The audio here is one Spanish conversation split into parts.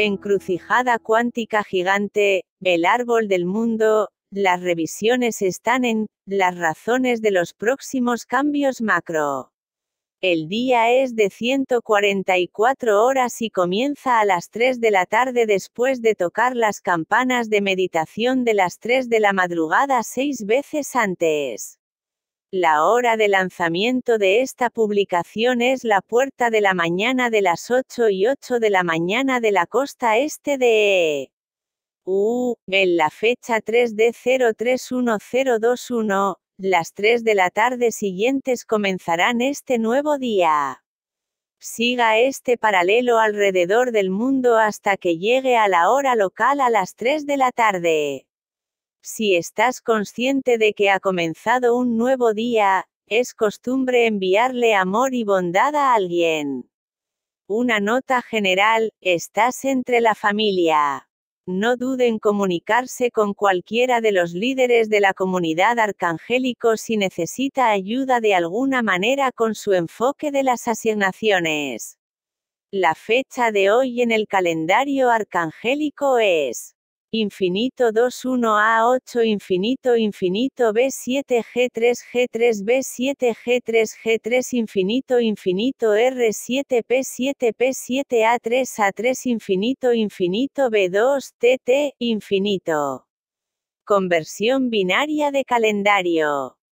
Encrucijada cuántica gigante, el árbol del mundo, las revisiones están en, las razones de los próximos cambios macro. El día es de 144 horas y comienza a las 3 de la tarde después de tocar las campanas de meditación de las 3 de la madrugada seis veces antes. La hora de lanzamiento de esta publicación es la puerta de la mañana de las 8 y 8 de la mañana de la costa este de... E. U, uh, en la fecha 3D031021, las 3 de la tarde siguientes comenzarán este nuevo día. Siga este paralelo alrededor del mundo hasta que llegue a la hora local a las 3 de la tarde. Si estás consciente de que ha comenzado un nuevo día, es costumbre enviarle amor y bondad a alguien. Una nota general, estás entre la familia. No duden comunicarse con cualquiera de los líderes de la comunidad arcangélico si necesita ayuda de alguna manera con su enfoque de las asignaciones. La fecha de hoy en el calendario arcangélico es infinito 2 1 a 8 infinito infinito b7 g3 g3 b7 g3 g3 infinito infinito r7 p7 p7 a3 a3 infinito infinito b2 t t infinito conversión binaria de calendario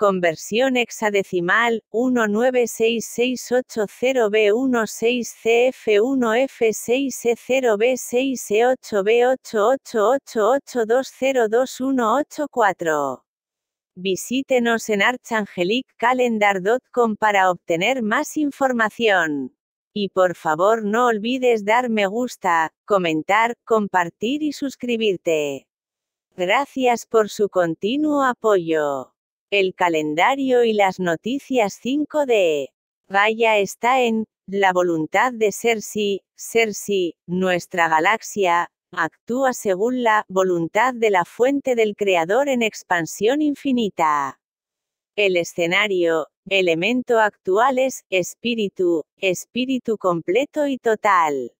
Conversión hexadecimal 196680 b 16 cf 1 f 6 e 0 b 6 e 8 b 8888202184 Visítenos en archangeliccalendar.com para obtener más información. Y por favor no olvides dar me gusta, comentar, compartir y suscribirte. Gracias por su continuo apoyo. El calendario y las noticias 5 de vaya está en la voluntad de ser sí ser sí nuestra galaxia, actúa según la voluntad de la fuente del creador en expansión infinita. El escenario, elemento actual es espíritu, espíritu completo y total.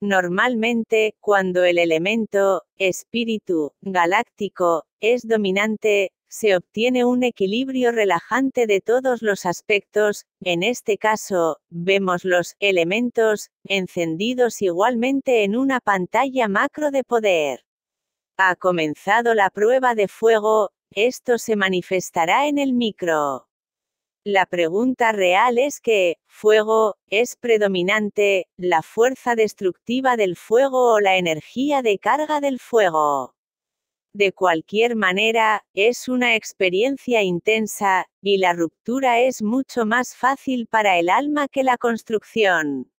Normalmente, cuando el elemento, espíritu, galáctico, es dominante, se obtiene un equilibrio relajante de todos los aspectos, en este caso, vemos los elementos encendidos igualmente en una pantalla macro de poder. Ha comenzado la prueba de fuego, esto se manifestará en el micro. La pregunta real es que, fuego, es predominante, la fuerza destructiva del fuego o la energía de carga del fuego. De cualquier manera, es una experiencia intensa, y la ruptura es mucho más fácil para el alma que la construcción.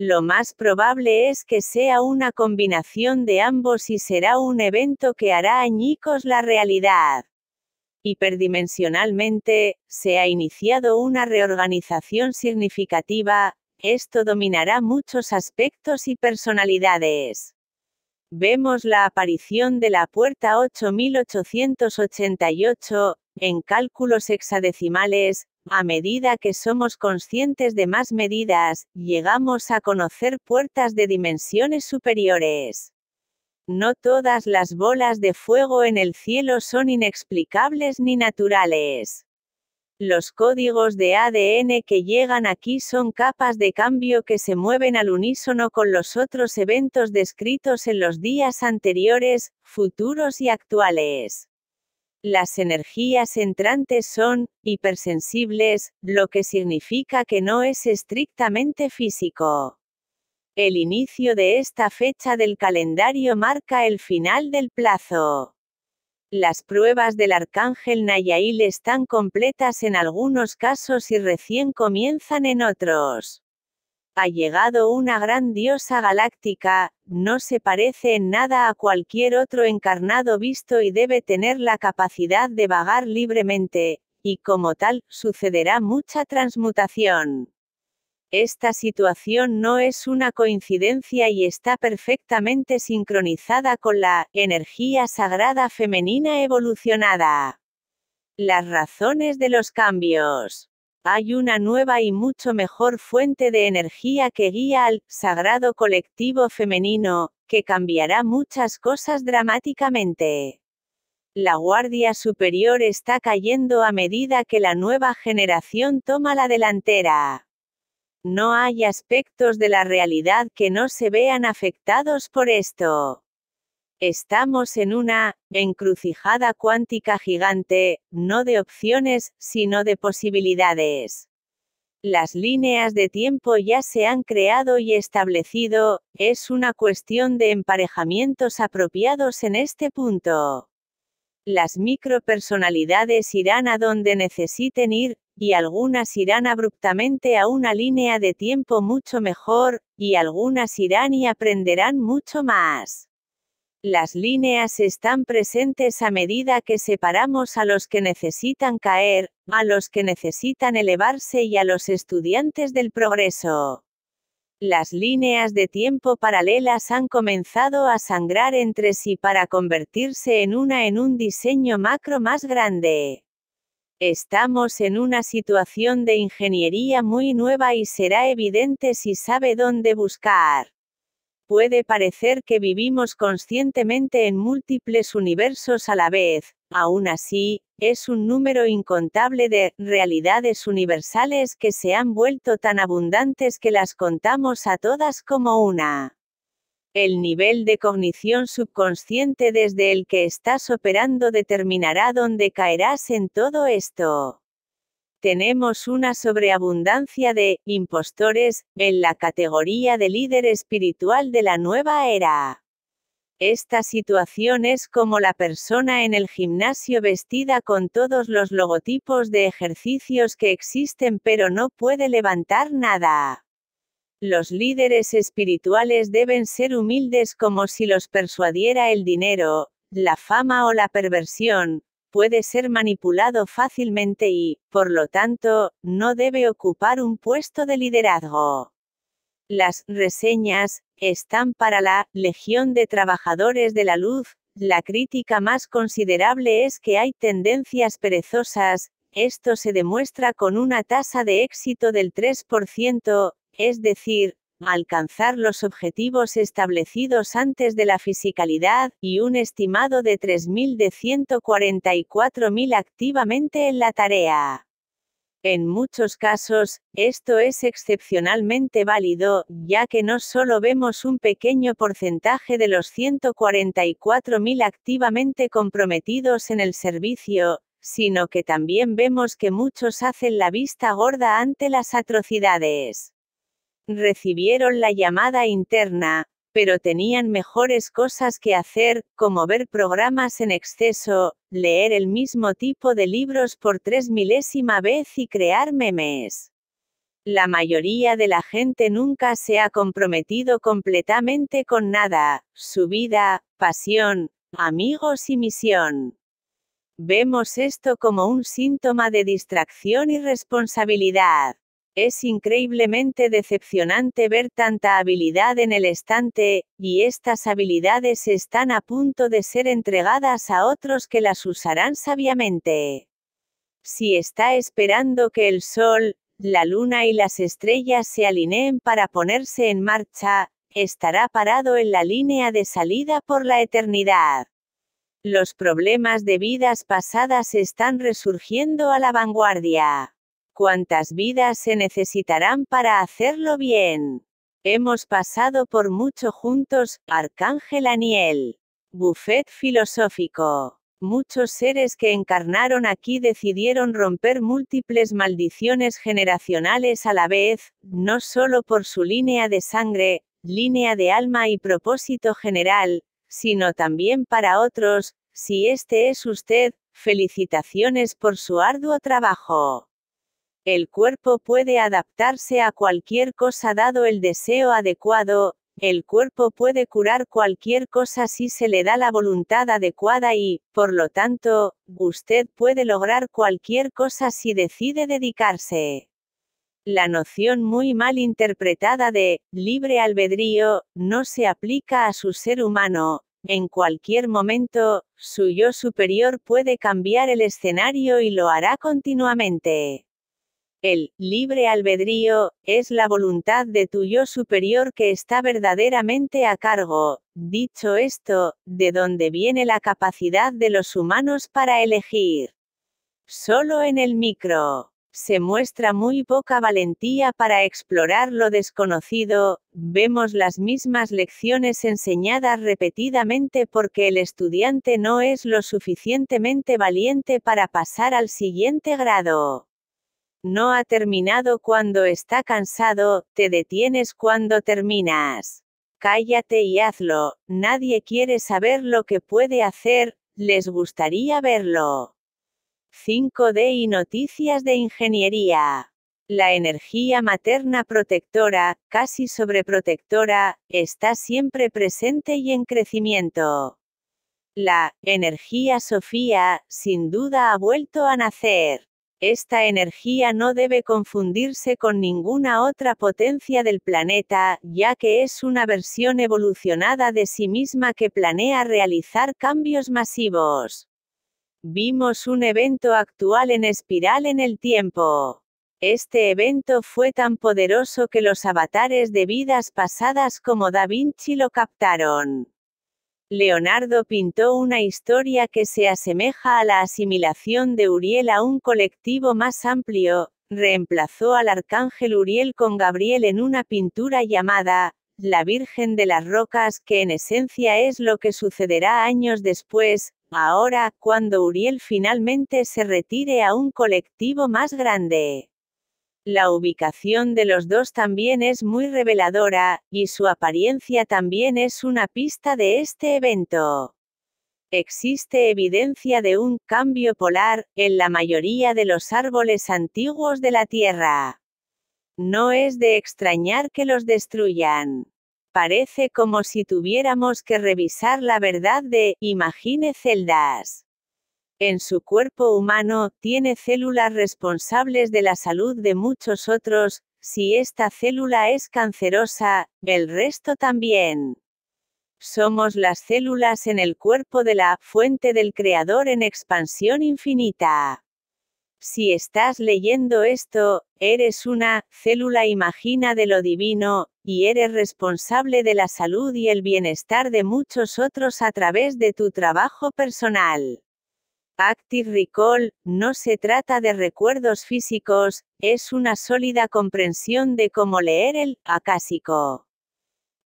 Lo más probable es que sea una combinación de ambos y será un evento que hará añicos la realidad. Hiperdimensionalmente, se ha iniciado una reorganización significativa, esto dominará muchos aspectos y personalidades vemos la aparición de la puerta 8888, en cálculos hexadecimales, a medida que somos conscientes de más medidas, llegamos a conocer puertas de dimensiones superiores. No todas las bolas de fuego en el cielo son inexplicables ni naturales. Los códigos de ADN que llegan aquí son capas de cambio que se mueven al unísono con los otros eventos descritos en los días anteriores, futuros y actuales. Las energías entrantes son hipersensibles, lo que significa que no es estrictamente físico. El inicio de esta fecha del calendario marca el final del plazo. Las pruebas del arcángel Nayail están completas en algunos casos y recién comienzan en otros. Ha llegado una gran diosa galáctica, no se parece en nada a cualquier otro encarnado visto y debe tener la capacidad de vagar libremente, y como tal, sucederá mucha transmutación. Esta situación no es una coincidencia y está perfectamente sincronizada con la energía sagrada femenina evolucionada. Las razones de los cambios. Hay una nueva y mucho mejor fuente de energía que guía al sagrado colectivo femenino, que cambiará muchas cosas dramáticamente. La Guardia Superior está cayendo a medida que la nueva generación toma la delantera. No hay aspectos de la realidad que no se vean afectados por esto. Estamos en una encrucijada cuántica gigante, no de opciones, sino de posibilidades. Las líneas de tiempo ya se han creado y establecido, es una cuestión de emparejamientos apropiados en este punto. Las micropersonalidades irán a donde necesiten ir, y algunas irán abruptamente a una línea de tiempo mucho mejor, y algunas irán y aprenderán mucho más. Las líneas están presentes a medida que separamos a los que necesitan caer, a los que necesitan elevarse y a los estudiantes del progreso. Las líneas de tiempo paralelas han comenzado a sangrar entre sí para convertirse en una en un diseño macro más grande. Estamos en una situación de ingeniería muy nueva y será evidente si sabe dónde buscar. Puede parecer que vivimos conscientemente en múltiples universos a la vez, aún así, es un número incontable de realidades universales que se han vuelto tan abundantes que las contamos a todas como una. El nivel de cognición subconsciente desde el que estás operando determinará dónde caerás en todo esto. Tenemos una sobreabundancia de impostores en la categoría de líder espiritual de la nueva era. Esta situación es como la persona en el gimnasio vestida con todos los logotipos de ejercicios que existen pero no puede levantar nada. Los líderes espirituales deben ser humildes como si los persuadiera el dinero, la fama o la perversión, puede ser manipulado fácilmente y, por lo tanto, no debe ocupar un puesto de liderazgo. Las reseñas están para la Legión de Trabajadores de la Luz. La crítica más considerable es que hay tendencias perezosas, esto se demuestra con una tasa de éxito del 3%, es decir, alcanzar los objetivos establecidos antes de la fisicalidad, y un estimado de 3.000 de 144.000 activamente en la tarea. En muchos casos, esto es excepcionalmente válido, ya que no solo vemos un pequeño porcentaje de los 144.000 activamente comprometidos en el servicio, sino que también vemos que muchos hacen la vista gorda ante las atrocidades. Recibieron la llamada interna, pero tenían mejores cosas que hacer, como ver programas en exceso, leer el mismo tipo de libros por tres milésima vez y crear memes. La mayoría de la gente nunca se ha comprometido completamente con nada, su vida, pasión, amigos y misión. Vemos esto como un síntoma de distracción y responsabilidad. Es increíblemente decepcionante ver tanta habilidad en el estante, y estas habilidades están a punto de ser entregadas a otros que las usarán sabiamente. Si está esperando que el sol, la luna y las estrellas se alineen para ponerse en marcha, estará parado en la línea de salida por la eternidad. Los problemas de vidas pasadas están resurgiendo a la vanguardia cuántas vidas se necesitarán para hacerlo bien. Hemos pasado por mucho juntos, Arcángel Aniel. Buffet filosófico. Muchos seres que encarnaron aquí decidieron romper múltiples maldiciones generacionales a la vez, no solo por su línea de sangre, línea de alma y propósito general, sino también para otros, si este es usted, felicitaciones por su arduo trabajo. El cuerpo puede adaptarse a cualquier cosa dado el deseo adecuado, el cuerpo puede curar cualquier cosa si se le da la voluntad adecuada y, por lo tanto, usted puede lograr cualquier cosa si decide dedicarse. La noción muy mal interpretada de libre albedrío no se aplica a su ser humano. En cualquier momento, su yo superior puede cambiar el escenario y lo hará continuamente. El libre albedrío es la voluntad de tu yo superior que está verdaderamente a cargo. Dicho esto, de dónde viene la capacidad de los humanos para elegir. Solo en el micro. Se muestra muy poca valentía para explorar lo desconocido, vemos las mismas lecciones enseñadas repetidamente porque el estudiante no es lo suficientemente valiente para pasar al siguiente grado. No ha terminado cuando está cansado, te detienes cuando terminas. Cállate y hazlo, nadie quiere saber lo que puede hacer, les gustaría verlo. 5D y noticias de ingeniería. La energía materna protectora, casi sobreprotectora, está siempre presente y en crecimiento. La energía Sofía, sin duda, ha vuelto a nacer. Esta energía no debe confundirse con ninguna otra potencia del planeta, ya que es una versión evolucionada de sí misma que planea realizar cambios masivos. Vimos un evento actual en espiral en el tiempo. Este evento fue tan poderoso que los avatares de vidas pasadas como Da Vinci lo captaron. Leonardo pintó una historia que se asemeja a la asimilación de Uriel a un colectivo más amplio, reemplazó al arcángel Uriel con Gabriel en una pintura llamada La Virgen de las Rocas, que en esencia es lo que sucederá años después, ahora, cuando Uriel finalmente se retire a un colectivo más grande. La ubicación de los dos también es muy reveladora, y su apariencia también es una pista de este evento. Existe evidencia de un cambio polar en la mayoría de los árboles antiguos de la Tierra. No es de extrañar que los destruyan. Parece como si tuviéramos que revisar la verdad de, imagine celdas en su cuerpo humano, tiene células responsables de la salud de muchos otros, si esta célula es cancerosa, el resto también. Somos las células en el cuerpo de la fuente del Creador en expansión infinita. Si estás leyendo esto, eres una célula imagina de lo divino, y eres responsable de la salud y el bienestar de muchos otros a través de tu trabajo personal. Active Recall, no se trata de recuerdos físicos, es una sólida comprensión de cómo leer el acásico.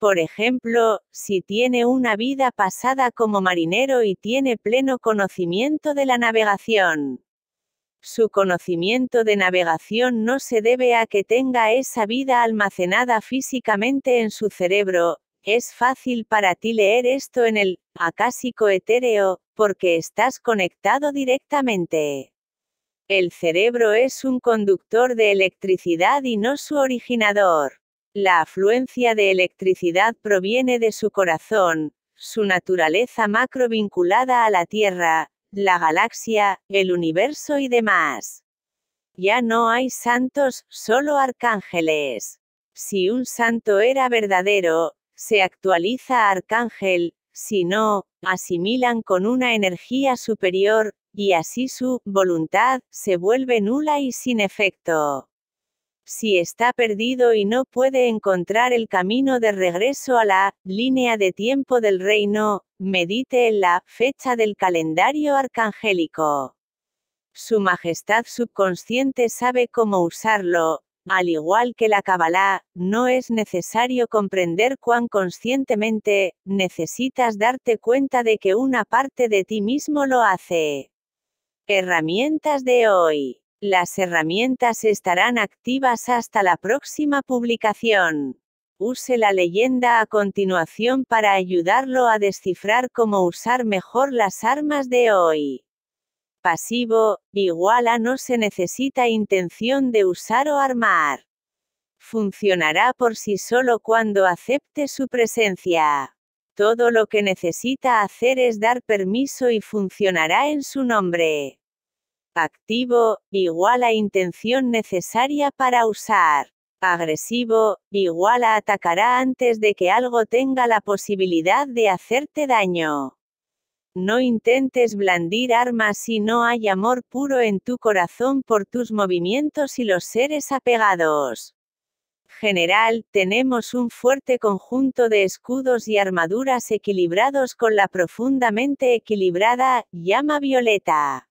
Por ejemplo, si tiene una vida pasada como marinero y tiene pleno conocimiento de la navegación. Su conocimiento de navegación no se debe a que tenga esa vida almacenada físicamente en su cerebro, es fácil para ti leer esto en el acásico etéreo, porque estás conectado directamente. El cerebro es un conductor de electricidad y no su originador. La afluencia de electricidad proviene de su corazón, su naturaleza macro vinculada a la Tierra, la galaxia, el universo y demás. Ya no hay santos, solo arcángeles. Si un santo era verdadero, se actualiza arcángel, si no, asimilan con una energía superior, y así su voluntad se vuelve nula y sin efecto. Si está perdido y no puede encontrar el camino de regreso a la línea de tiempo del reino, medite en la fecha del calendario arcangélico. Su Majestad subconsciente sabe cómo usarlo, al igual que la Kabbalah, no es necesario comprender cuán conscientemente, necesitas darte cuenta de que una parte de ti mismo lo hace. Herramientas de hoy. Las herramientas estarán activas hasta la próxima publicación. Use la leyenda a continuación para ayudarlo a descifrar cómo usar mejor las armas de hoy pasivo, igual a no se necesita intención de usar o armar. Funcionará por sí solo cuando acepte su presencia. Todo lo que necesita hacer es dar permiso y funcionará en su nombre. Activo, igual a intención necesaria para usar. Agresivo, igual a atacará antes de que algo tenga la posibilidad de hacerte daño no intentes blandir armas si no hay amor puro en tu corazón por tus movimientos y los seres apegados. General, tenemos un fuerte conjunto de escudos y armaduras equilibrados con la profundamente equilibrada llama violeta.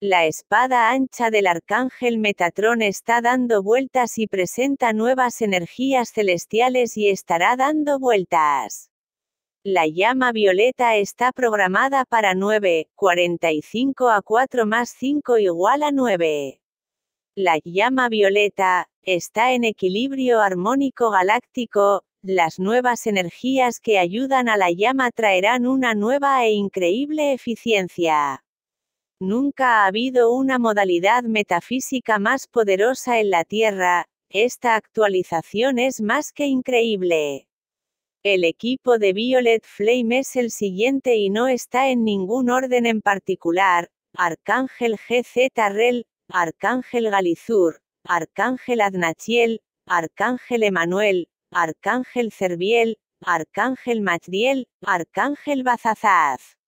La espada ancha del arcángel Metatrón está dando vueltas y presenta nuevas energías celestiales y estará dando vueltas. La llama violeta está programada para 9, 45 a 4 más 5 igual a 9. La llama violeta está en equilibrio armónico galáctico, las nuevas energías que ayudan a la llama traerán una nueva e increíble eficiencia. Nunca ha habido una modalidad metafísica más poderosa en la Tierra, esta actualización es más que increíble. El equipo de Violet Flame es el siguiente y no está en ningún orden en particular, Arcángel GZ Rel, Arcángel Galizur, Arcángel Aznachiel, Arcángel Emanuel, Arcángel Cerviel, Arcángel Matriel, Arcángel Bazazaz,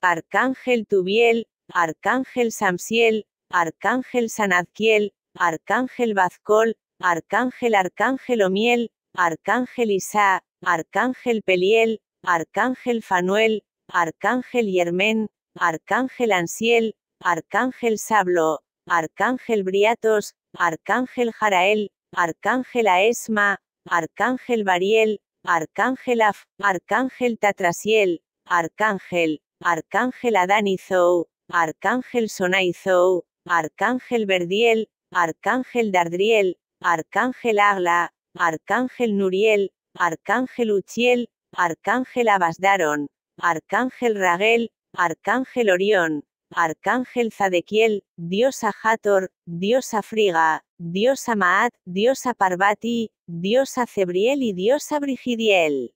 Arcángel Tubiel, Arcángel Samsiel, Arcángel Sanadquiel, Arcángel Bazcol, Arcángel Arcángel Omiel, Arcángel Isa, Arcángel Peliel, Arcángel Fanuel, Arcángel Yermén, Arcángel Ansiel, Arcángel Sablo, Arcángel Briatos, Arcángel Jarael, Arcángel Aesma, Arcángel Bariel, Arcángel Af, Arcángel Tatrasiel, Arcángel, Arcángel Adanizou, Arcángel Sonaizou, Arcángel Verdiel, Arcángel Dardriel, Arcángel Agla, Arcángel Nuriel, Arcángel Uchiel, Arcángel Abasdaron, Arcángel Raguel, Arcángel Orión, Arcángel Zadequiel, Diosa Hathor, Diosa Friga, Diosa Maat, Diosa Parvati, Diosa Cebriel y Diosa Brigidiel.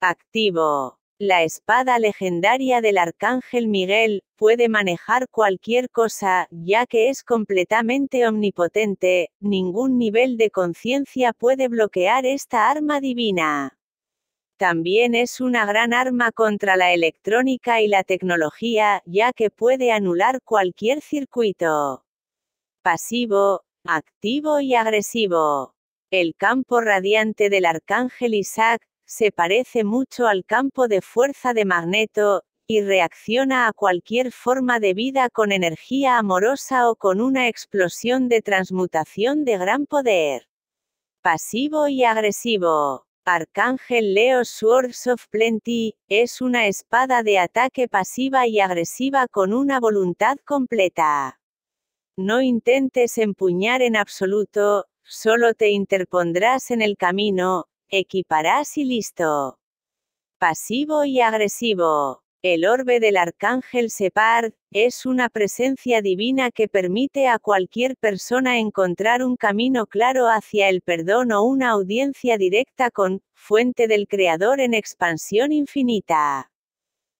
Activo. La espada legendaria del Arcángel Miguel puede manejar cualquier cosa, ya que es completamente omnipotente, ningún nivel de conciencia puede bloquear esta arma divina. También es una gran arma contra la electrónica y la tecnología, ya que puede anular cualquier circuito. Pasivo, activo y agresivo. El campo radiante del Arcángel Isaac se parece mucho al campo de fuerza de Magneto, y reacciona a cualquier forma de vida con energía amorosa o con una explosión de transmutación de gran poder. Pasivo y agresivo. Arcángel Leo Swords of Plenty, es una espada de ataque pasiva y agresiva con una voluntad completa. No intentes empuñar en absoluto, solo te interpondrás en el camino, Equiparás y listo. Pasivo y agresivo. El orbe del arcángel Separ es una presencia divina que permite a cualquier persona encontrar un camino claro hacia el perdón o una audiencia directa con, fuente del Creador en expansión infinita.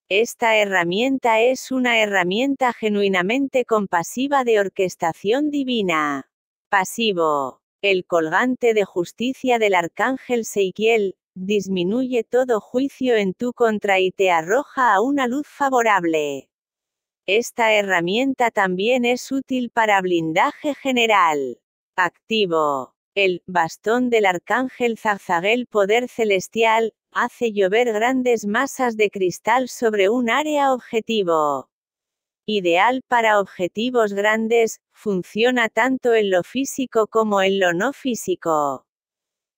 Esta herramienta es una herramienta genuinamente compasiva de orquestación divina. Pasivo. El colgante de justicia del arcángel Seikiel, disminuye todo juicio en tu contra y te arroja a una luz favorable. Esta herramienta también es útil para blindaje general. Activo. El bastón del arcángel Zazagel Poder Celestial hace llover grandes masas de cristal sobre un área objetivo ideal para objetivos grandes, funciona tanto en lo físico como en lo no físico.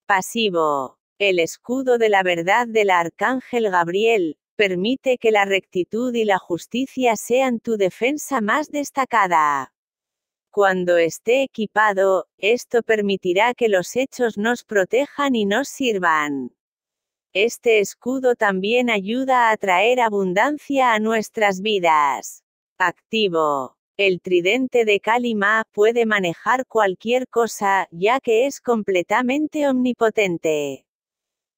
Pasivo. El escudo de la verdad del arcángel Gabriel, permite que la rectitud y la justicia sean tu defensa más destacada. Cuando esté equipado, esto permitirá que los hechos nos protejan y nos sirvan. Este escudo también ayuda a traer abundancia a nuestras vidas. Activo. El tridente de Kalima puede manejar cualquier cosa, ya que es completamente omnipotente.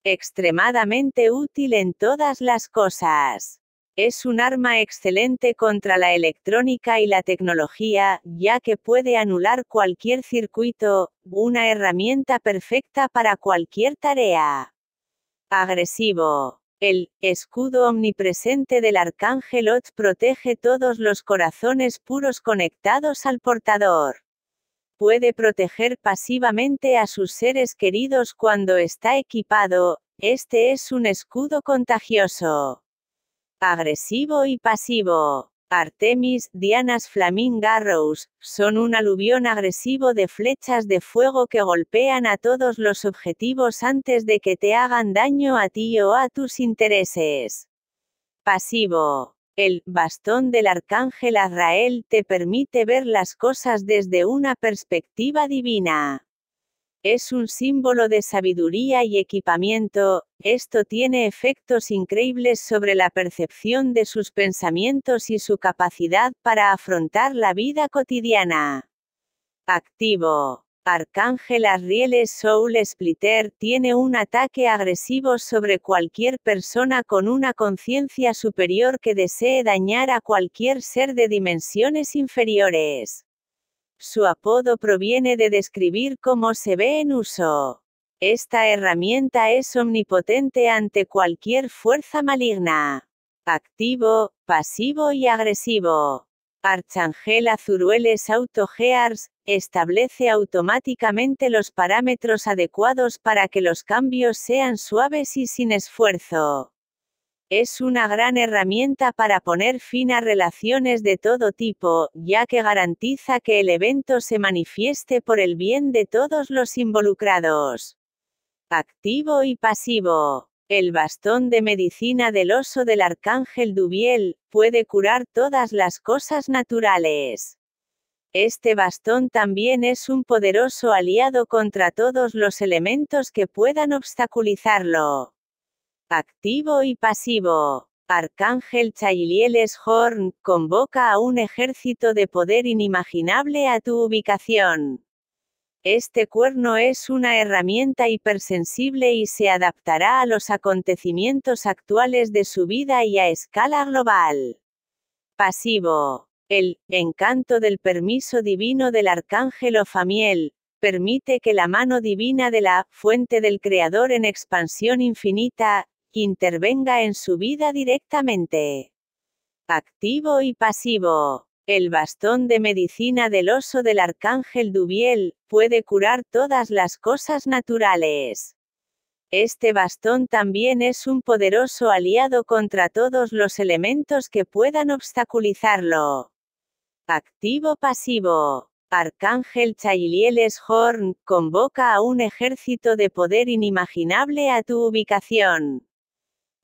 Extremadamente útil en todas las cosas. Es un arma excelente contra la electrónica y la tecnología, ya que puede anular cualquier circuito, una herramienta perfecta para cualquier tarea. Agresivo. El escudo omnipresente del arcángel Ot protege todos los corazones puros conectados al portador. Puede proteger pasivamente a sus seres queridos cuando está equipado, este es un escudo contagioso. Agresivo y pasivo. Artemis, Dianas Flaming Arrows, son un aluvión agresivo de flechas de fuego que golpean a todos los objetivos antes de que te hagan daño a ti o a tus intereses. Pasivo. El bastón del arcángel Azrael te permite ver las cosas desde una perspectiva divina. Es un símbolo de sabiduría y equipamiento, esto tiene efectos increíbles sobre la percepción de sus pensamientos y su capacidad para afrontar la vida cotidiana. Activo. Arcángel Arrieles Soul Splitter tiene un ataque agresivo sobre cualquier persona con una conciencia superior que desee dañar a cualquier ser de dimensiones inferiores. Su apodo proviene de describir cómo se ve en uso. Esta herramienta es omnipotente ante cualquier fuerza maligna. Activo, pasivo y agresivo. Archangel Azurueles Autogears, establece automáticamente los parámetros adecuados para que los cambios sean suaves y sin esfuerzo. Es una gran herramienta para poner fin a relaciones de todo tipo, ya que garantiza que el evento se manifieste por el bien de todos los involucrados. Activo y pasivo. El bastón de medicina del oso del arcángel Dubiel puede curar todas las cosas naturales. Este bastón también es un poderoso aliado contra todos los elementos que puedan obstaculizarlo. Activo y pasivo. Arcángel Chailieles Horn, convoca a un ejército de poder inimaginable a tu ubicación. Este cuerno es una herramienta hipersensible y se adaptará a los acontecimientos actuales de su vida y a escala global. Pasivo. El encanto del permiso divino del arcángel Ofamiel, permite que la mano divina de la fuente del Creador en expansión infinita intervenga en su vida directamente. Activo y pasivo. El bastón de medicina del oso del arcángel Dubiel puede curar todas las cosas naturales. Este bastón también es un poderoso aliado contra todos los elementos que puedan obstaculizarlo. Activo-pasivo. Arcángel Chailieles Horn convoca a un ejército de poder inimaginable a tu ubicación.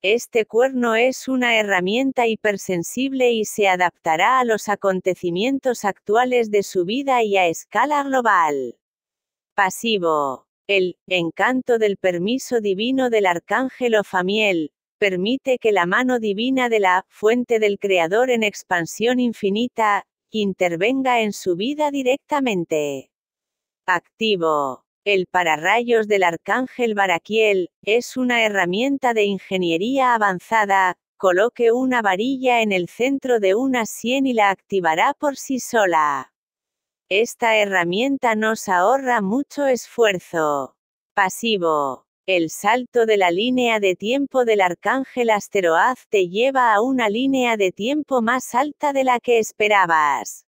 Este cuerno es una herramienta hipersensible y se adaptará a los acontecimientos actuales de su vida y a escala global. Pasivo. El encanto del permiso divino del arcángel Ofamiel permite que la mano divina de la fuente del Creador en expansión infinita intervenga en su vida directamente. Activo. El pararrayos del arcángel Baraquiel, es una herramienta de ingeniería avanzada, coloque una varilla en el centro de una sien y la activará por sí sola. Esta herramienta nos ahorra mucho esfuerzo. Pasivo. El salto de la línea de tiempo del arcángel Asteroaz te lleva a una línea de tiempo más alta de la que esperabas.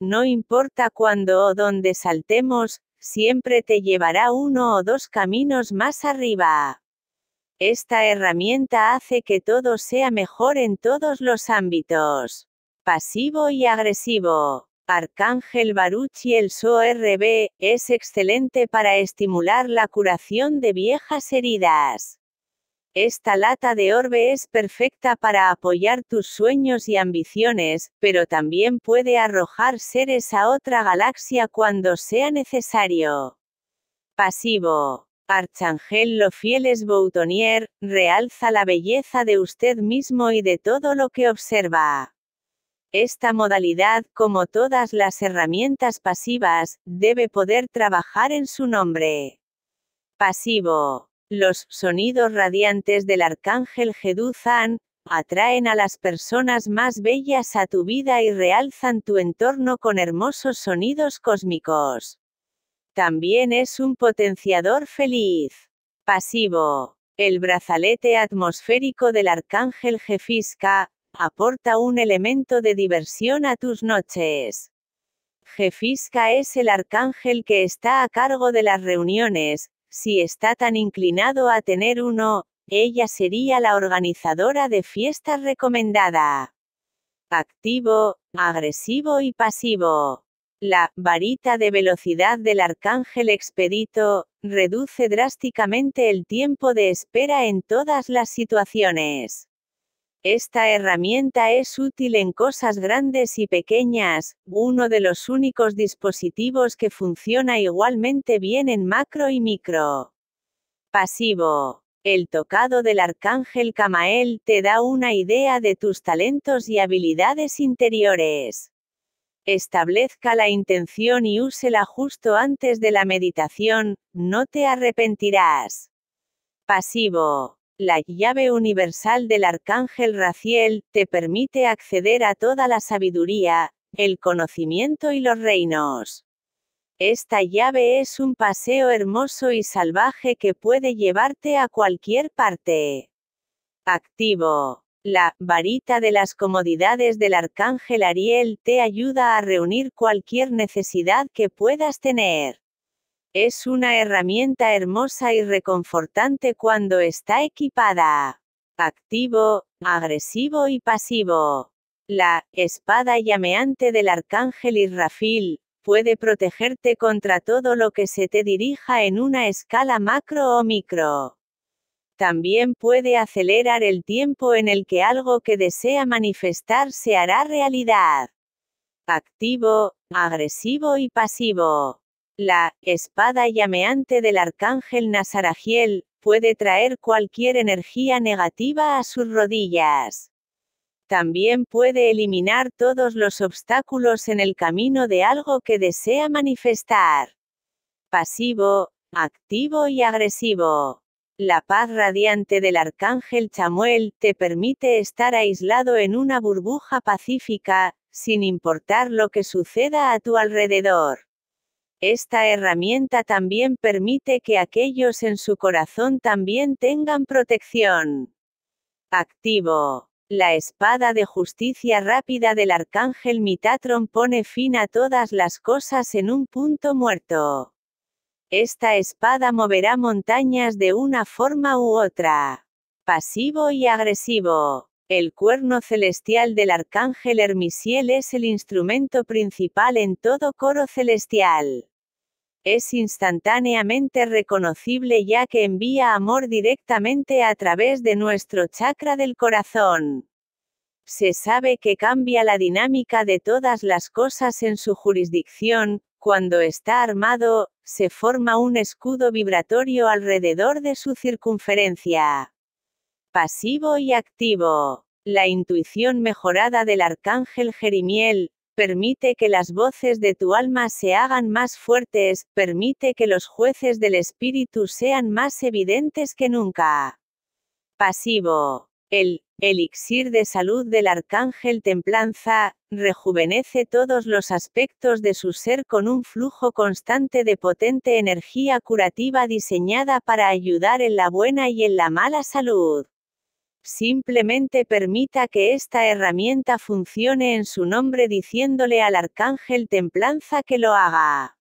No importa cuándo o dónde saltemos, siempre te llevará uno o dos caminos más arriba. Esta herramienta hace que todo sea mejor en todos los ámbitos. Pasivo y agresivo. Arcángel Baruch y el SORB es excelente para estimular la curación de viejas heridas. Esta lata de orbe es perfecta para apoyar tus sueños y ambiciones, pero también puede arrojar seres a otra galaxia cuando sea necesario. Pasivo. Archangel Lo Fieles Boutonier, realza la belleza de usted mismo y de todo lo que observa. Esta modalidad, como todas las herramientas pasivas, debe poder trabajar en su nombre. Pasivo. Los sonidos radiantes del arcángel Geduzan atraen a las personas más bellas a tu vida y realzan tu entorno con hermosos sonidos cósmicos. También es un potenciador feliz. Pasivo. El brazalete atmosférico del arcángel Jefisca aporta un elemento de diversión a tus noches. Jefisca es el arcángel que está a cargo de las reuniones, si está tan inclinado a tener uno, ella sería la organizadora de fiestas recomendada. Activo, agresivo y pasivo. La varita de velocidad del arcángel expedito reduce drásticamente el tiempo de espera en todas las situaciones. Esta herramienta es útil en cosas grandes y pequeñas, uno de los únicos dispositivos que funciona igualmente bien en macro y micro. Pasivo. El tocado del arcángel Camael te da una idea de tus talentos y habilidades interiores. Establezca la intención y úsela justo antes de la meditación, no te arrepentirás. Pasivo. La llave universal del arcángel Raciel te permite acceder a toda la sabiduría, el conocimiento y los reinos. Esta llave es un paseo hermoso y salvaje que puede llevarte a cualquier parte. Activo. La varita de las comodidades del arcángel Ariel te ayuda a reunir cualquier necesidad que puedas tener. Es una herramienta hermosa y reconfortante cuando está equipada. Activo, agresivo y pasivo. La espada llameante del arcángel Israfil puede protegerte contra todo lo que se te dirija en una escala macro o micro. También puede acelerar el tiempo en el que algo que desea manifestar se hará realidad. Activo, agresivo y pasivo. La espada llameante del arcángel Nazarajiel, puede traer cualquier energía negativa a sus rodillas. También puede eliminar todos los obstáculos en el camino de algo que desea manifestar. Pasivo, activo y agresivo. La paz radiante del arcángel Chamuel te permite estar aislado en una burbuja pacífica, sin importar lo que suceda a tu alrededor. Esta herramienta también permite que aquellos en su corazón también tengan protección. Activo. La espada de justicia rápida del arcángel Mitatron pone fin a todas las cosas en un punto muerto. Esta espada moverá montañas de una forma u otra. Pasivo y agresivo. El cuerno celestial del arcángel Hermisiel es el instrumento principal en todo coro celestial. Es instantáneamente reconocible ya que envía amor directamente a través de nuestro chakra del corazón se sabe que cambia la dinámica de todas las cosas en su jurisdicción, cuando está armado, se forma un escudo vibratorio alrededor de su circunferencia. Pasivo y activo. La intuición mejorada del arcángel Jerimiel, permite que las voces de tu alma se hagan más fuertes, permite que los jueces del espíritu sean más evidentes que nunca. Pasivo. El elixir de salud del arcángel templanza, rejuvenece todos los aspectos de su ser con un flujo constante de potente energía curativa diseñada para ayudar en la buena y en la mala salud simplemente permita que esta herramienta funcione en su nombre diciéndole al arcángel templanza que lo haga.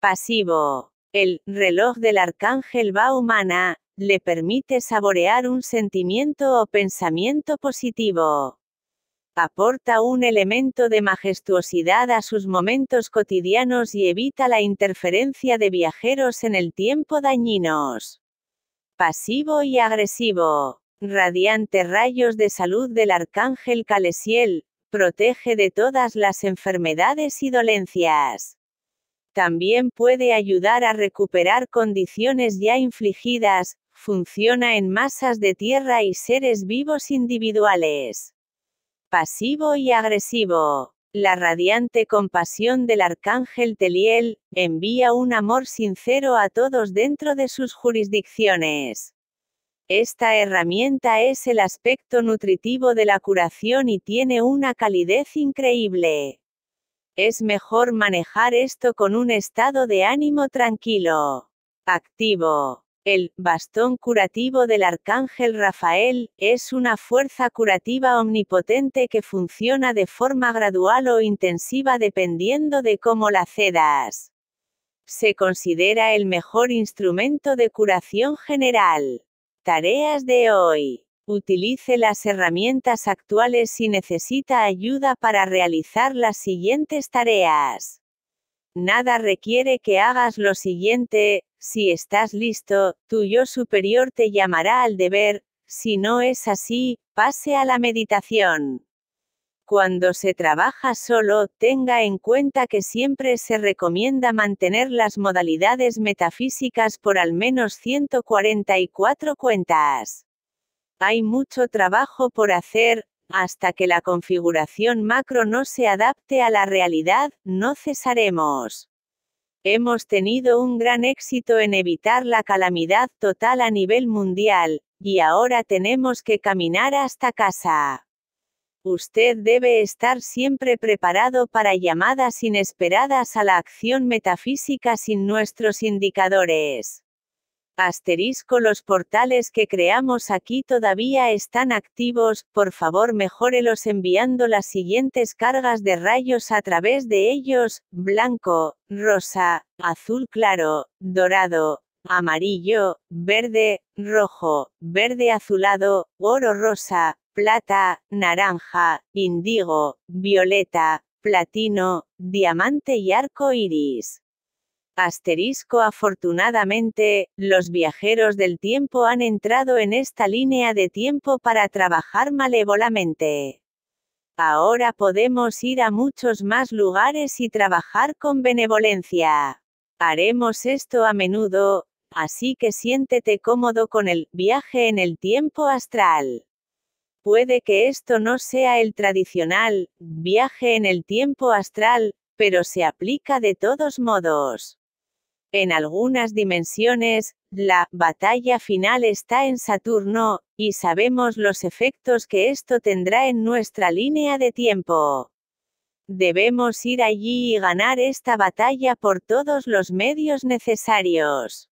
Pasivo. El reloj del arcángel va humana, le permite saborear un sentimiento o pensamiento positivo. Aporta un elemento de majestuosidad a sus momentos cotidianos y evita la interferencia de viajeros en el tiempo dañinos. Pasivo y agresivo. Radiante rayos de salud del Arcángel Calesiel, protege de todas las enfermedades y dolencias. También puede ayudar a recuperar condiciones ya infligidas, funciona en masas de tierra y seres vivos individuales. Pasivo y agresivo. La radiante compasión del arcángel Teliel envía un amor sincero a todos dentro de sus jurisdicciones. Esta herramienta es el aspecto nutritivo de la curación y tiene una calidez increíble. Es mejor manejar esto con un estado de ánimo tranquilo. Activo. El bastón curativo del arcángel Rafael es una fuerza curativa omnipotente que funciona de forma gradual o intensiva dependiendo de cómo la cedas. Se considera el mejor instrumento de curación general. Tareas de hoy. Utilice las herramientas actuales si necesita ayuda para realizar las siguientes tareas. Nada requiere que hagas lo siguiente, si estás listo, tu yo superior te llamará al deber, si no es así, pase a la meditación. Cuando se trabaja solo, tenga en cuenta que siempre se recomienda mantener las modalidades metafísicas por al menos 144 cuentas. Hay mucho trabajo por hacer, hasta que la configuración macro no se adapte a la realidad, no cesaremos. Hemos tenido un gran éxito en evitar la calamidad total a nivel mundial, y ahora tenemos que caminar hasta casa. Usted debe estar siempre preparado para llamadas inesperadas a la acción metafísica sin nuestros indicadores. Asterisco los portales que creamos aquí todavía están activos, por favor mejorelos enviando las siguientes cargas de rayos a través de ellos, blanco, rosa, azul claro, dorado, amarillo, verde, rojo, verde azulado, oro rosa, plata, naranja, indigo, violeta, platino, diamante y arco iris. Asterisco Afortunadamente, los viajeros del tiempo han entrado en esta línea de tiempo para trabajar malévolamente. Ahora podemos ir a muchos más lugares y trabajar con benevolencia. Haremos esto a menudo, así que siéntete cómodo con el viaje en el tiempo astral. Puede que esto no sea el tradicional viaje en el tiempo astral, pero se aplica de todos modos. En algunas dimensiones, la batalla final está en Saturno, y sabemos los efectos que esto tendrá en nuestra línea de tiempo. Debemos ir allí y ganar esta batalla por todos los medios necesarios.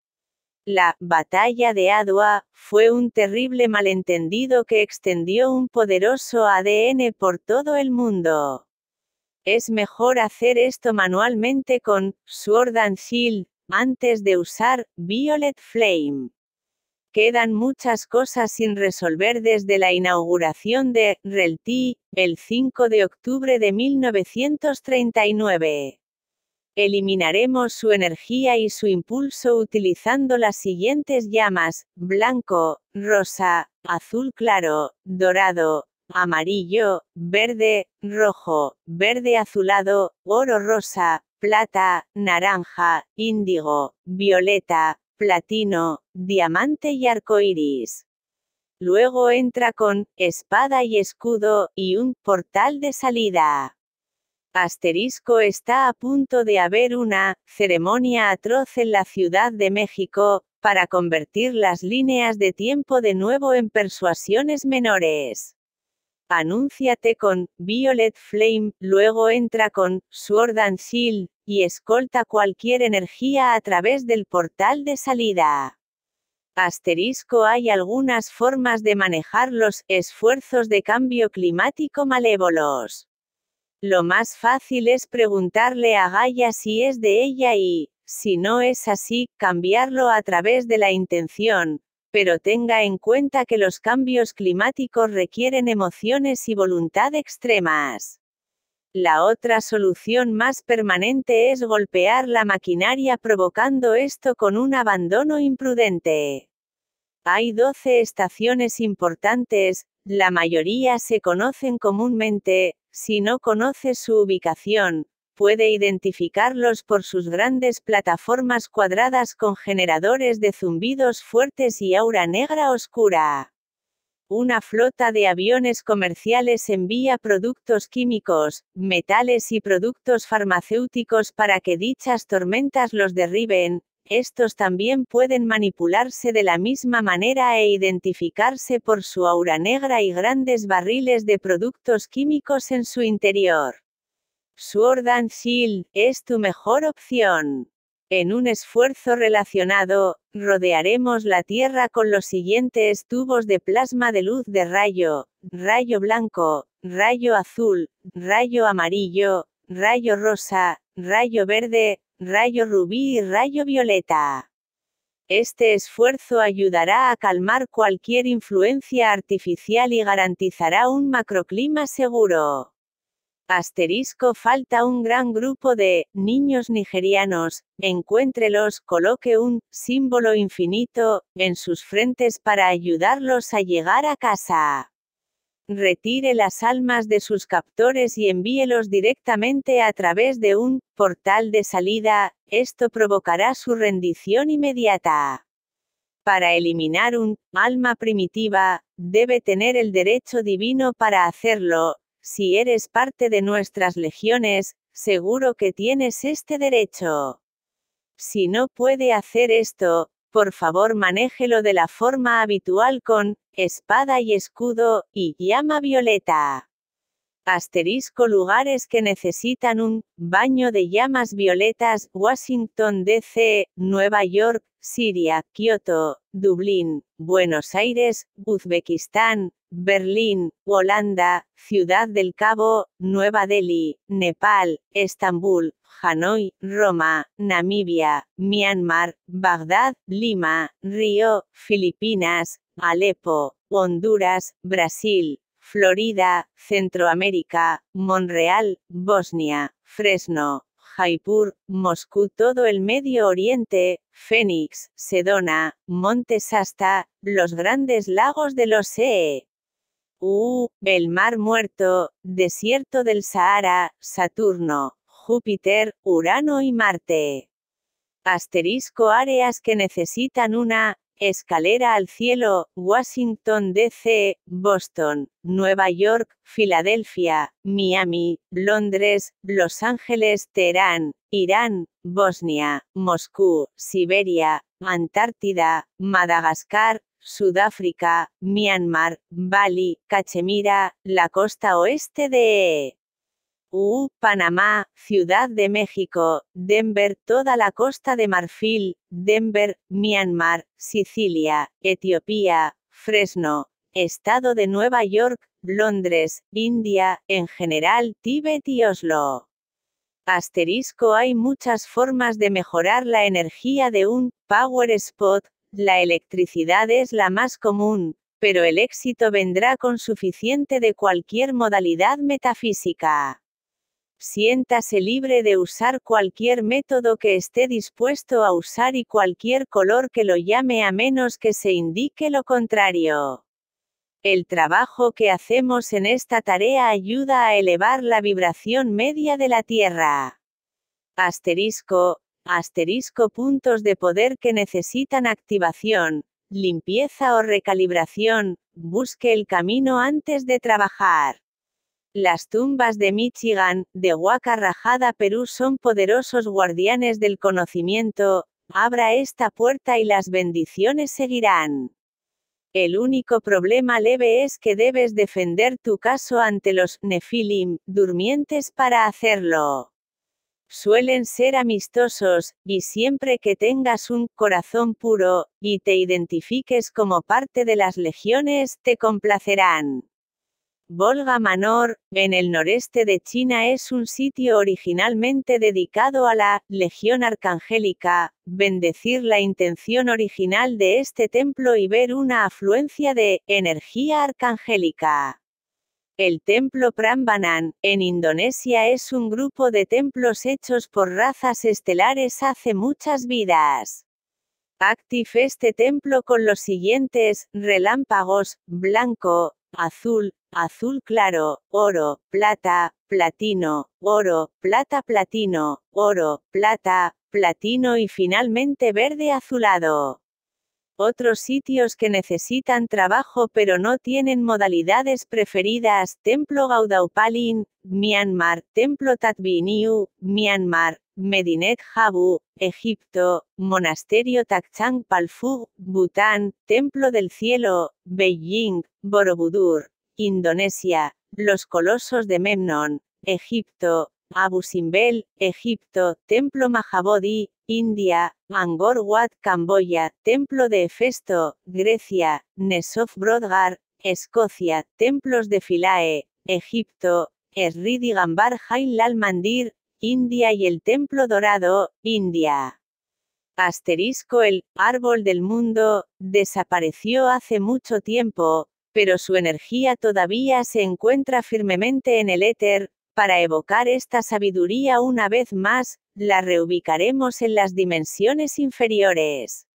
La batalla de Adwa fue un terrible malentendido que extendió un poderoso ADN por todo el mundo. Es mejor hacer esto manualmente con Sword and Shield antes de usar Violet Flame. Quedan muchas cosas sin resolver desde la inauguración de Relti el 5 de octubre de 1939. Eliminaremos su energía y su impulso utilizando las siguientes llamas, blanco, rosa, azul claro, dorado, amarillo, verde, rojo, verde azulado, oro rosa, plata, naranja, índigo, violeta, platino, diamante y iris. Luego entra con espada y escudo y un portal de salida. Asterisco está a punto de haber una ceremonia atroz en la Ciudad de México, para convertir las líneas de tiempo de nuevo en persuasiones menores. Anúnciate con Violet Flame, luego entra con Sword and Shield, y escolta cualquier energía a través del portal de salida. Asterisco hay algunas formas de manejar los esfuerzos de cambio climático malévolos. Lo más fácil es preguntarle a Gaia si es de ella y, si no es así, cambiarlo a través de la intención, pero tenga en cuenta que los cambios climáticos requieren emociones y voluntad extremas. La otra solución más permanente es golpear la maquinaria provocando esto con un abandono imprudente. Hay 12 estaciones importantes, la mayoría se conocen comúnmente, si no conoce su ubicación, puede identificarlos por sus grandes plataformas cuadradas con generadores de zumbidos fuertes y aura negra oscura. Una flota de aviones comerciales envía productos químicos, metales y productos farmacéuticos para que dichas tormentas los derriben, estos también pueden manipularse de la misma manera e identificarse por su aura negra y grandes barriles de productos químicos en su interior. Sword and Shield es tu mejor opción. En un esfuerzo relacionado, rodearemos la Tierra con los siguientes tubos de plasma de luz de rayo, rayo blanco, rayo azul, rayo amarillo, rayo rosa, rayo verde, rayo rubí y rayo violeta. Este esfuerzo ayudará a calmar cualquier influencia artificial y garantizará un macroclima seguro. Asterisco falta un gran grupo de niños nigerianos, encuéntrelos, coloque un símbolo infinito en sus frentes para ayudarlos a llegar a casa retire las almas de sus captores y envíelos directamente a través de un portal de salida, esto provocará su rendición inmediata. Para eliminar un alma primitiva, debe tener el derecho divino para hacerlo, si eres parte de nuestras legiones, seguro que tienes este derecho. Si no puede hacer esto, por favor manéjelo de la forma habitual con espada y escudo y llama violeta. Asterisco lugares que necesitan un baño de llamas violetas, Washington DC, Nueva York, Siria, Kioto, Dublín, Buenos Aires, Uzbekistán, Berlín, Holanda, Ciudad del Cabo, Nueva Delhi, Nepal, Estambul, Hanoi, Roma, Namibia, Myanmar, Bagdad, Lima, Río, Filipinas, Alepo, Honduras, Brasil, Florida, Centroamérica, Monreal, Bosnia, Fresno, Jaipur, Moscú, todo el Medio Oriente, Fénix, Sedona, Montes hasta, los grandes lagos de los E.U., uh, el Mar Muerto, Desierto del Sahara, Saturno, Júpiter, Urano y Marte. Asterisco áreas que necesitan una Escalera al Cielo, Washington, D.C., Boston, Nueva York, Filadelfia, Miami, Londres, Los Ángeles, Teherán, Irán, Bosnia, Moscú, Siberia, Antártida, Madagascar, Sudáfrica, Myanmar, Bali, Cachemira, la costa oeste de U, Panamá, Ciudad de México, Denver, toda la costa de Marfil, Denver, Myanmar, Sicilia, Etiopía, Fresno, Estado de Nueva York, Londres, India, en general Tíbet y Oslo. Asterisco Hay muchas formas de mejorar la energía de un power spot, la electricidad es la más común, pero el éxito vendrá con suficiente de cualquier modalidad metafísica siéntase libre de usar cualquier método que esté dispuesto a usar y cualquier color que lo llame a menos que se indique lo contrario. El trabajo que hacemos en esta tarea ayuda a elevar la vibración media de la Tierra. Asterisco, asterisco puntos de poder que necesitan activación, limpieza o recalibración, busque el camino antes de trabajar. Las tumbas de Michigan, de Huaca Rajada Perú son poderosos guardianes del conocimiento, abra esta puerta y las bendiciones seguirán. El único problema leve es que debes defender tu caso ante los Nefilim, durmientes para hacerlo. Suelen ser amistosos, y siempre que tengas un corazón puro, y te identifiques como parte de las legiones, te complacerán. Volga Manor, en el noreste de China es un sitio originalmente dedicado a la Legión Arcangélica, bendecir la intención original de este templo y ver una afluencia de energía arcangélica. El templo Prambanan, en Indonesia es un grupo de templos hechos por razas estelares hace muchas vidas. Active este templo con los siguientes, relámpagos, blanco, azul, azul claro, oro, plata, platino, oro, plata platino, oro, plata, platino y finalmente verde azulado. Otros sitios que necesitan trabajo pero no tienen modalidades preferidas, Templo Gaudaupalin, Myanmar, Templo Tatbiniu, Myanmar, Medinet Habu, Egipto, Monasterio Takchang Palfu, Bután, Templo del Cielo, Beijing, Borobudur, Indonesia, Los Colosos de Memnon, Egipto, Abu Simbel, Egipto, Templo Mahabodhi, India, Angkor Wat, Camboya, Templo de Hefesto, Grecia, Nesof Brodgar, Escocia, Templos de Philae, Egipto, Esridi Gambar Lal Mandir, India y el Templo Dorado, India. Asterisco El árbol del mundo desapareció hace mucho tiempo, pero su energía todavía se encuentra firmemente en el éter, para evocar esta sabiduría una vez más, la reubicaremos en las dimensiones inferiores.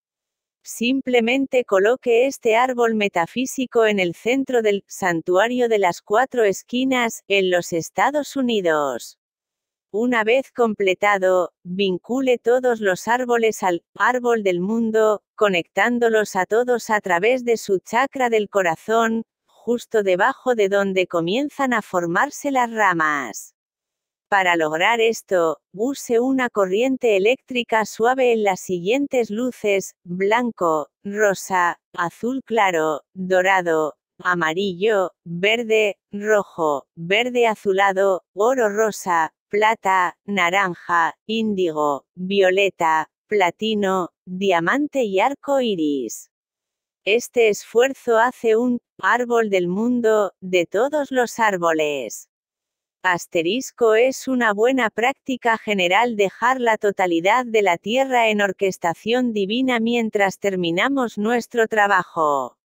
Simplemente coloque este árbol metafísico en el centro del santuario de las cuatro esquinas, en los Estados Unidos. Una vez completado, vincule todos los árboles al árbol del mundo, conectándolos a todos a través de su chakra del corazón, justo debajo de donde comienzan a formarse las ramas. Para lograr esto, use una corriente eléctrica suave en las siguientes luces, blanco, rosa, azul claro, dorado, amarillo, verde, rojo, verde azulado, oro rosa, plata, naranja, índigo, violeta, platino, diamante y arco iris. Este esfuerzo hace un árbol del mundo, de todos los árboles. Asterisco es una buena práctica general dejar la totalidad de la tierra en orquestación divina mientras terminamos nuestro trabajo.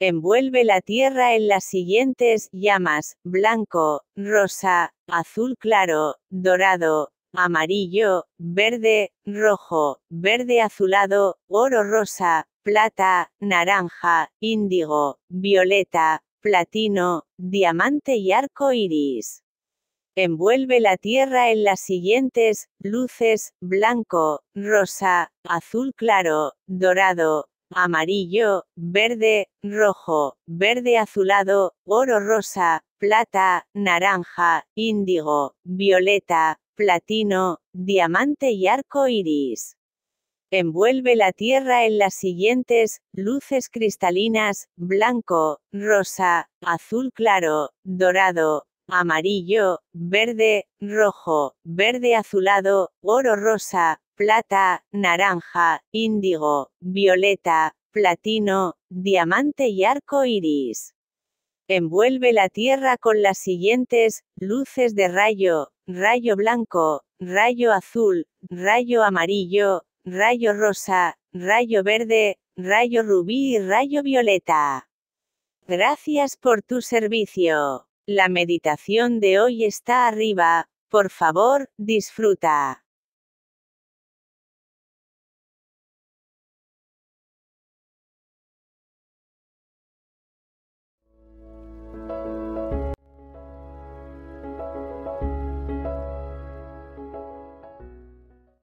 Envuelve la tierra en las siguientes llamas, blanco, rosa, azul claro, dorado, amarillo, verde, rojo, verde azulado, oro rosa, plata, naranja, índigo, violeta, platino, diamante y arco iris. Envuelve la tierra en las siguientes: luces, blanco, rosa, azul claro, dorado, amarillo, verde, rojo, verde azulado, oro rosa, plata, naranja, índigo, violeta, platino, diamante y arco iris. Envuelve la Tierra en las siguientes, luces cristalinas, blanco, rosa, azul claro, dorado, amarillo, verde, rojo, verde azulado, oro rosa, plata, naranja, índigo, violeta, platino, diamante y arco iris. Envuelve la Tierra con las siguientes, luces de rayo, rayo blanco, rayo azul, rayo amarillo, rayo rosa, rayo verde, rayo rubí y rayo violeta. Gracias por tu servicio. La meditación de hoy está arriba, por favor, disfruta.